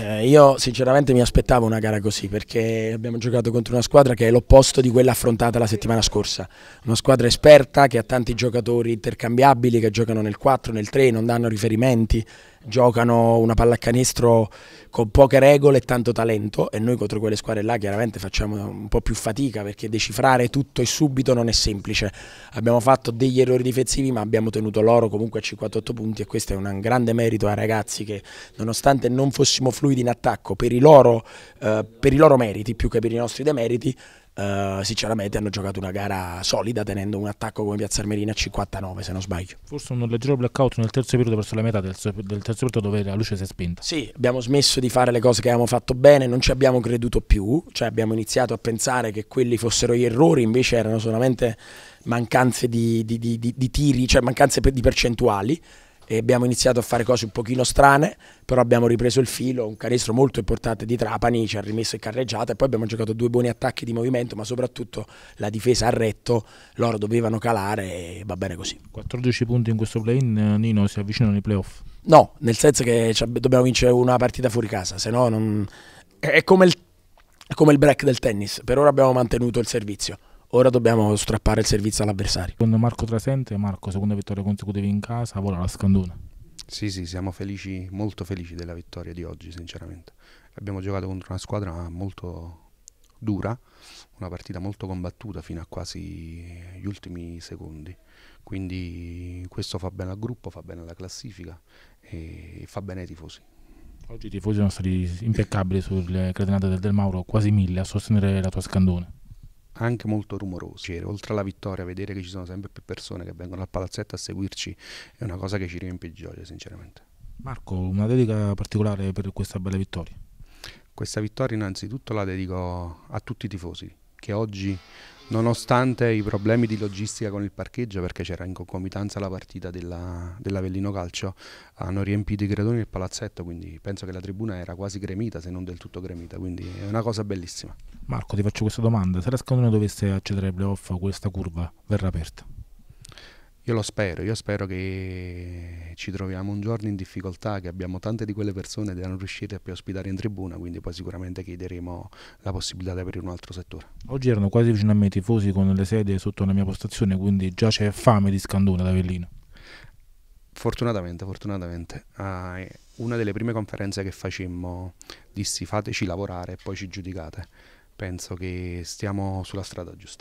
Eh, io sinceramente mi aspettavo una gara così perché abbiamo giocato contro una squadra che è l'opposto di quella affrontata la settimana scorsa, una squadra esperta che ha tanti giocatori intercambiabili che giocano nel 4, nel 3, non danno riferimenti, giocano una pallacanestro con poche regole e tanto talento e noi contro quelle squadre là chiaramente facciamo un po' più fatica perché decifrare tutto e subito non è semplice. Abbiamo fatto degli errori difensivi ma abbiamo tenuto loro comunque a 58 punti e questo è un grande merito ai ragazzi che nonostante non fossimo fluidi fluidi in attacco per i loro, eh, per i loro meriti più che per i nostri demeriti, Uh, sinceramente hanno giocato una gara solida tenendo un attacco come Piazza Armerina a 59 se non sbaglio forse un leggero blackout nel terzo periodo verso la metà del, del, terzo periodo dove la luce si è spenta sì abbiamo smesso di fare le cose che avevamo fatto bene non ci abbiamo creduto più cioè abbiamo iniziato a pensare che quelli fossero gli errori invece erano solamente mancanze di, di, di, di tiri cioè mancanze di percentuali e abbiamo iniziato a fare cose un pochino strane, però abbiamo ripreso il filo, un canestro molto importante di Trapani ci ha rimesso in carreggiata e poi abbiamo giocato due buoni attacchi di movimento, ma soprattutto la difesa a retto, loro dovevano calare e va bene così. 14 punti in questo play-in, eh, Nino, si avvicinano ai playoff? No, nel senso che dobbiamo vincere una partita fuori casa, se no non... è come il, come il break del tennis, per ora abbiamo mantenuto il servizio. Ora dobbiamo strappare il servizio all'avversario. Secondo Marco Trasente, Marco, seconda vittoria consecutiva in casa, vola la scandona. Sì, sì, siamo felici, molto felici della vittoria di oggi, sinceramente. Abbiamo giocato contro una squadra molto dura, una partita molto combattuta fino a quasi gli ultimi secondi. Quindi questo fa bene al gruppo, fa bene alla classifica e fa bene ai tifosi. Oggi i tifosi sono stati impeccabili sulle catenate del Del Mauro, quasi mille a sostenere la tua scandone anche molto rumorosi. Cioè, oltre alla vittoria, vedere che ci sono sempre più persone che vengono al palazzetto a seguirci è una cosa che ci riempie di gioia, sinceramente. Marco, una dedica particolare per questa bella vittoria? Questa vittoria innanzitutto la dedico a tutti i tifosi che oggi, nonostante i problemi di logistica con il parcheggio, perché c'era in concomitanza la partita della, dell'Avellino Calcio, hanno riempito i gradoni del palazzetto, quindi penso che la tribuna era quasi gremita, se non del tutto gremita, quindi è una cosa bellissima. Marco, ti faccio questa domanda, se la Scandone dovesse accedere ai playoff, questa curva verrà aperta? Io lo spero, io spero che ci troviamo un giorno in difficoltà, che abbiamo tante di quelle persone da non riuscire più ospitare in tribuna, quindi poi sicuramente chiederemo la possibilità di aprire un altro settore. Oggi erano quasi vicino a me i tifosi con le sedie sotto la mia postazione, quindi già c'è fame di scandone ad Avellino. Fortunatamente, fortunatamente. Ah, una delle prime conferenze che facemmo dissi fateci lavorare e poi ci giudicate. Penso che stiamo sulla strada giusta.